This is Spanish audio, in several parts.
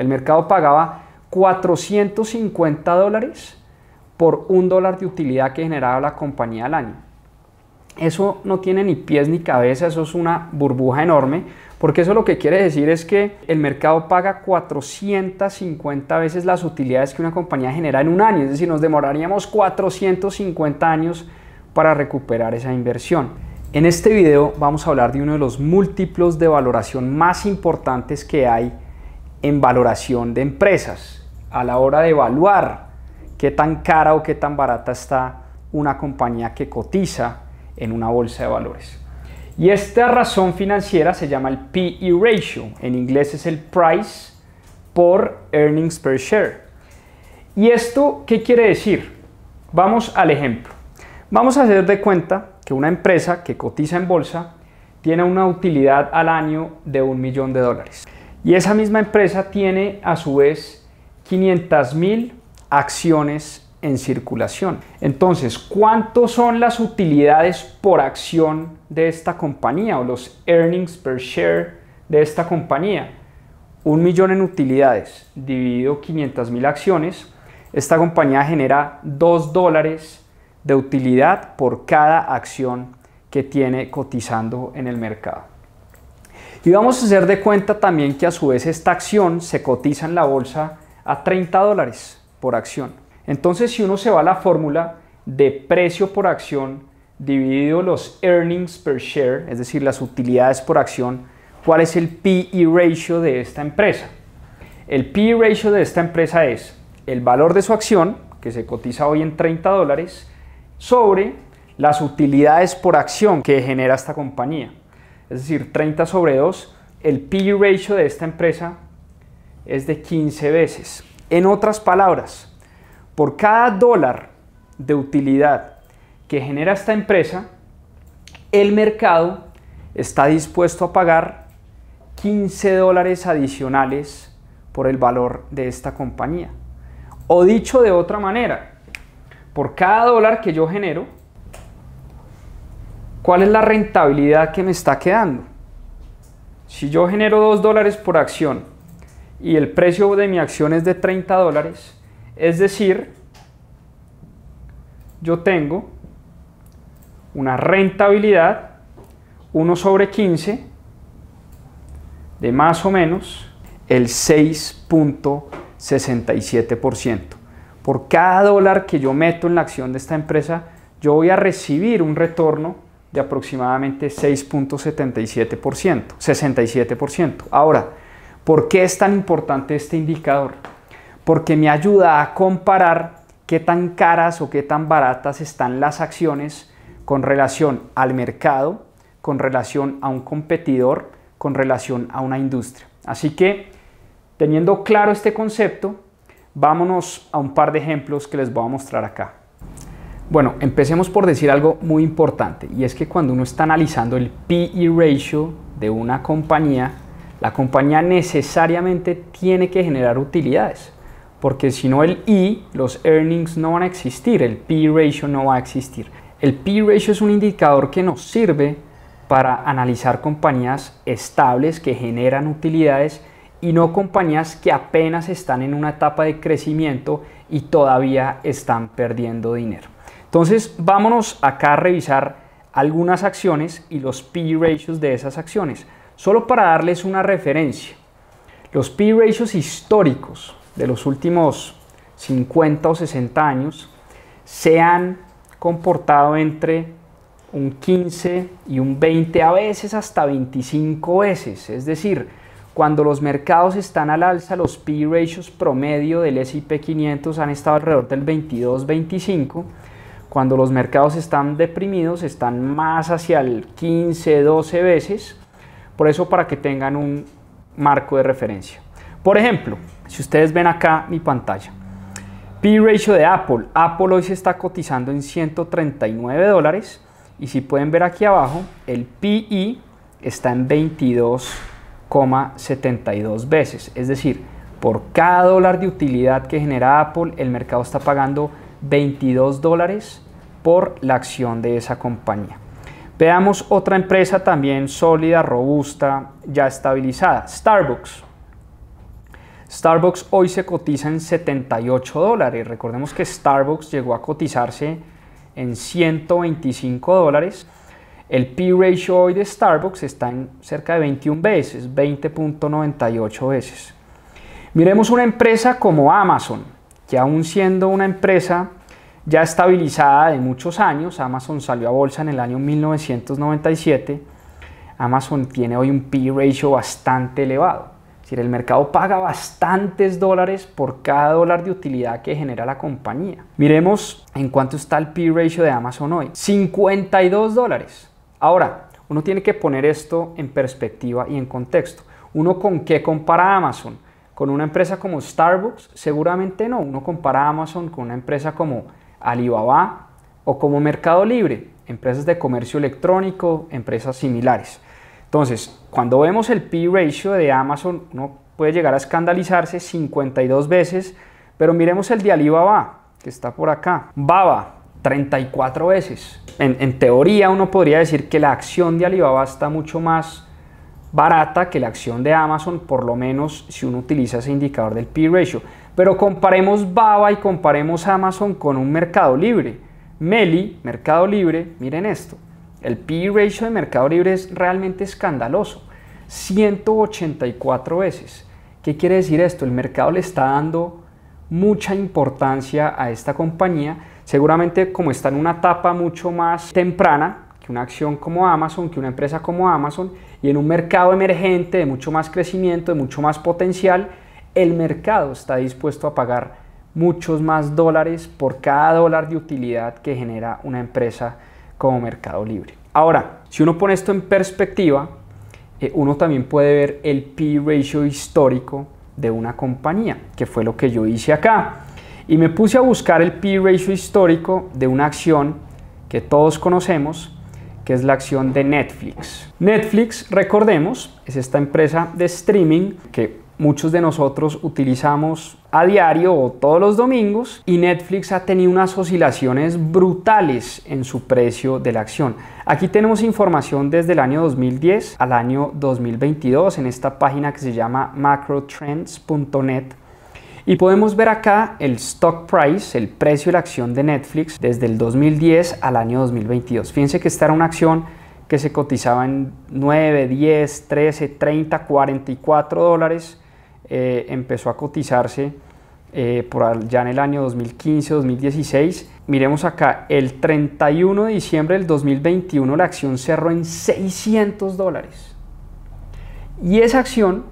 El mercado pagaba 450 dólares por un dólar de utilidad que generaba la compañía al año. Eso no tiene ni pies ni cabeza, eso es una burbuja enorme, porque eso lo que quiere decir es que el mercado paga 450 veces las utilidades que una compañía genera en un año, es decir, nos demoraríamos 450 años para recuperar esa inversión. En este video vamos a hablar de uno de los múltiplos de valoración más importantes que hay en valoración de empresas, a la hora de evaluar qué tan cara o qué tan barata está una compañía que cotiza en una bolsa de valores. Y esta razón financiera se llama el PE ratio, en inglés es el price por earnings per share. ¿Y esto qué quiere decir? Vamos al ejemplo. Vamos a hacer de cuenta que una empresa que cotiza en bolsa tiene una utilidad al año de un millón de dólares. Y esa misma empresa tiene a su vez 500.000 acciones en circulación. Entonces, ¿cuántos son las utilidades por acción de esta compañía o los earnings per share de esta compañía? Un millón en utilidades dividido 500 mil acciones. Esta compañía genera 2 dólares de utilidad por cada acción que tiene cotizando en el mercado. Y vamos a hacer de cuenta también que a su vez esta acción se cotiza en la bolsa a 30 dólares por acción. Entonces si uno se va a la fórmula de precio por acción dividido los earnings per share, es decir, las utilidades por acción, ¿cuál es el y e ratio de esta empresa? El PE ratio de esta empresa es el valor de su acción, que se cotiza hoy en 30 dólares, sobre las utilidades por acción que genera esta compañía es decir, 30 sobre 2, el PE ratio de esta empresa es de 15 veces. En otras palabras, por cada dólar de utilidad que genera esta empresa, el mercado está dispuesto a pagar 15 dólares adicionales por el valor de esta compañía. O dicho de otra manera, por cada dólar que yo genero, ¿Cuál es la rentabilidad que me está quedando? Si yo genero 2 dólares por acción y el precio de mi acción es de 30 dólares, es decir, yo tengo una rentabilidad 1 sobre 15 de más o menos el 6.67%. Por cada dólar que yo meto en la acción de esta empresa, yo voy a recibir un retorno de aproximadamente 6.77%, 67%. Ahora, ¿por qué es tan importante este indicador? Porque me ayuda a comparar qué tan caras o qué tan baratas están las acciones con relación al mercado, con relación a un competidor, con relación a una industria. Así que, teniendo claro este concepto, vámonos a un par de ejemplos que les voy a mostrar acá. Bueno, empecemos por decir algo muy importante y es que cuando uno está analizando el PE ratio de una compañía, la compañía necesariamente tiene que generar utilidades, porque si no el I, e, los earnings no van a existir, el PE ratio no va a existir. El PE ratio es un indicador que nos sirve para analizar compañías estables que generan utilidades y no compañías que apenas están en una etapa de crecimiento y todavía están perdiendo dinero. Entonces, vámonos acá a revisar algunas acciones y los P ratios de esas acciones. Solo para darles una referencia, los P ratios históricos de los últimos 50 o 60 años se han comportado entre un 15 y un 20, a veces hasta 25 veces. Es decir, cuando los mercados están al alza, los P ratios promedio del SIP 500 han estado alrededor del 22-25 cuando los mercados están deprimidos, están más hacia el 15, 12 veces. Por eso, para que tengan un marco de referencia. Por ejemplo, si ustedes ven acá mi pantalla, P-Ratio de Apple. Apple hoy se está cotizando en 139 dólares. Y si pueden ver aquí abajo, el PI e está en 22,72 veces. Es decir, por cada dólar de utilidad que genera Apple, el mercado está pagando 22 dólares por la acción de esa compañía. Veamos otra empresa también sólida, robusta, ya estabilizada, Starbucks. Starbucks hoy se cotiza en 78 dólares. Recordemos que Starbucks llegó a cotizarse en 125 dólares. El P ratio hoy de Starbucks está en cerca de 21 veces, 20.98 veces. Miremos una empresa como Amazon que aún siendo una empresa ya estabilizada de muchos años, Amazon salió a bolsa en el año 1997, Amazon tiene hoy un P ratio bastante elevado. Es decir, el mercado paga bastantes dólares por cada dólar de utilidad que genera la compañía. Miremos en cuánto está el P ratio de Amazon hoy. 52 dólares. Ahora, uno tiene que poner esto en perspectiva y en contexto. Uno con qué compara Amazon con una empresa como Starbucks? Seguramente no. Uno compara Amazon con una empresa como Alibaba o como Mercado Libre, empresas de comercio electrónico, empresas similares. Entonces, cuando vemos el P-Ratio de Amazon, uno puede llegar a escandalizarse 52 veces, pero miremos el de Alibaba, que está por acá. Baba, 34 veces. En, en teoría uno podría decir que la acción de Alibaba está mucho más barata que la acción de Amazon, por lo menos si uno utiliza ese indicador del P-Ratio. Pero comparemos Baba y comparemos Amazon con un mercado libre. Meli, mercado libre, miren esto. El P-Ratio de mercado libre es realmente escandaloso. 184 veces. ¿Qué quiere decir esto? El mercado le está dando mucha importancia a esta compañía. Seguramente como está en una etapa mucho más temprana, una acción como Amazon, que una empresa como Amazon, y en un mercado emergente de mucho más crecimiento, de mucho más potencial, el mercado está dispuesto a pagar muchos más dólares por cada dólar de utilidad que genera una empresa como Mercado Libre. Ahora, si uno pone esto en perspectiva, eh, uno también puede ver el P ratio histórico de una compañía, que fue lo que yo hice acá. Y me puse a buscar el P ratio histórico de una acción que todos conocemos, que es la acción de Netflix. Netflix, recordemos, es esta empresa de streaming que muchos de nosotros utilizamos a diario o todos los domingos y Netflix ha tenido unas oscilaciones brutales en su precio de la acción. Aquí tenemos información desde el año 2010 al año 2022 en esta página que se llama macrotrends.net y podemos ver acá el stock price, el precio de la acción de Netflix desde el 2010 al año 2022. Fíjense que esta era una acción que se cotizaba en 9, 10, 13, 30, 44 dólares. Eh, empezó a cotizarse eh, por ya en el año 2015-2016. Miremos acá, el 31 de diciembre del 2021 la acción cerró en 600 dólares. Y esa acción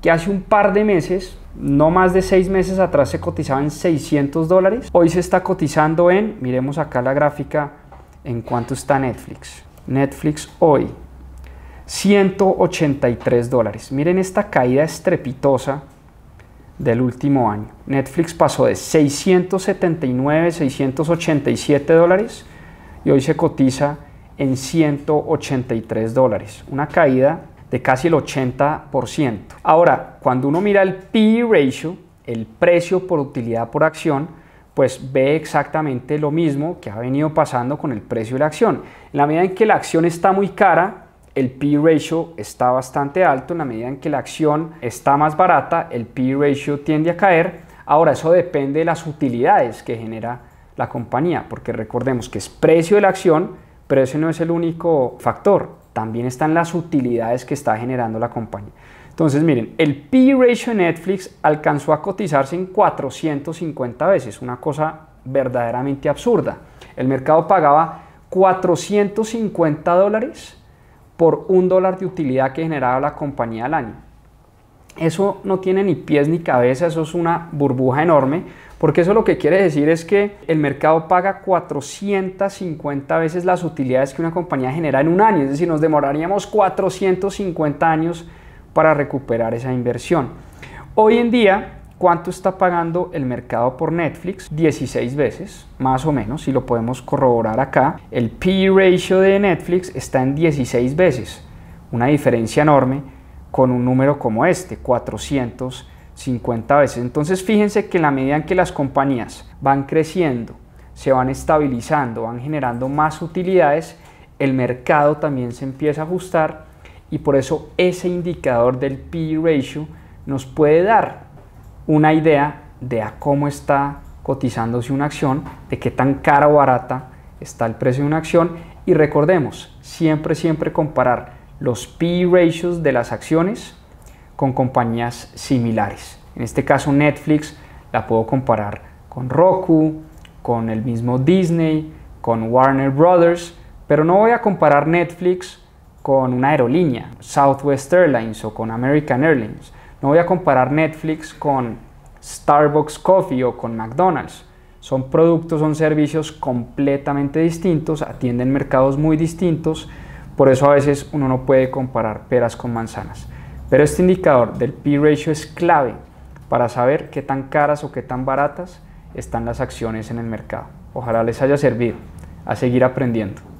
que hace un par de meses no más de seis meses atrás se cotizaba en 600 dólares. Hoy se está cotizando en, miremos acá la gráfica, en cuánto está Netflix. Netflix hoy, 183 dólares. Miren esta caída estrepitosa del último año. Netflix pasó de 679, 687 dólares y hoy se cotiza en 183 dólares. Una caída de casi el 80%. Ahora, cuando uno mira el PE ratio, el precio por utilidad por acción, pues ve exactamente lo mismo que ha venido pasando con el precio de la acción. En la medida en que la acción está muy cara, el PE ratio está bastante alto, en la medida en que la acción está más barata, el PE ratio tiende a caer. Ahora, eso depende de las utilidades que genera la compañía, porque recordemos que es precio de la acción, pero ese no es el único factor también están las utilidades que está generando la compañía. Entonces, miren, el P ratio Netflix alcanzó a cotizarse en 450 veces, una cosa verdaderamente absurda. El mercado pagaba 450 dólares por un dólar de utilidad que generaba la compañía al año. Eso no tiene ni pies ni cabeza, eso es una burbuja enorme, porque eso lo que quiere decir es que el mercado paga 450 veces las utilidades que una compañía genera en un año, es decir, nos demoraríamos 450 años para recuperar esa inversión. Hoy en día, ¿cuánto está pagando el mercado por Netflix? 16 veces, más o menos, si lo podemos corroborar acá. El P e ratio de Netflix está en 16 veces, una diferencia enorme con un número como este, 450 veces. Entonces fíjense que en la medida en que las compañías van creciendo, se van estabilizando, van generando más utilidades, el mercado también se empieza a ajustar y por eso ese indicador del P ratio nos puede dar una idea de a cómo está cotizándose una acción, de qué tan cara o barata está el precio de una acción y recordemos, siempre, siempre comparar los P ratios de las acciones con compañías similares. En este caso Netflix la puedo comparar con Roku, con el mismo Disney, con Warner Brothers, pero no voy a comparar Netflix con una aerolínea, Southwest Airlines o con American Airlines. No voy a comparar Netflix con Starbucks Coffee o con McDonald's. Son productos, son servicios completamente distintos, atienden mercados muy distintos, por eso a veces uno no puede comparar peras con manzanas. Pero este indicador del P-Ratio es clave para saber qué tan caras o qué tan baratas están las acciones en el mercado. Ojalá les haya servido a seguir aprendiendo.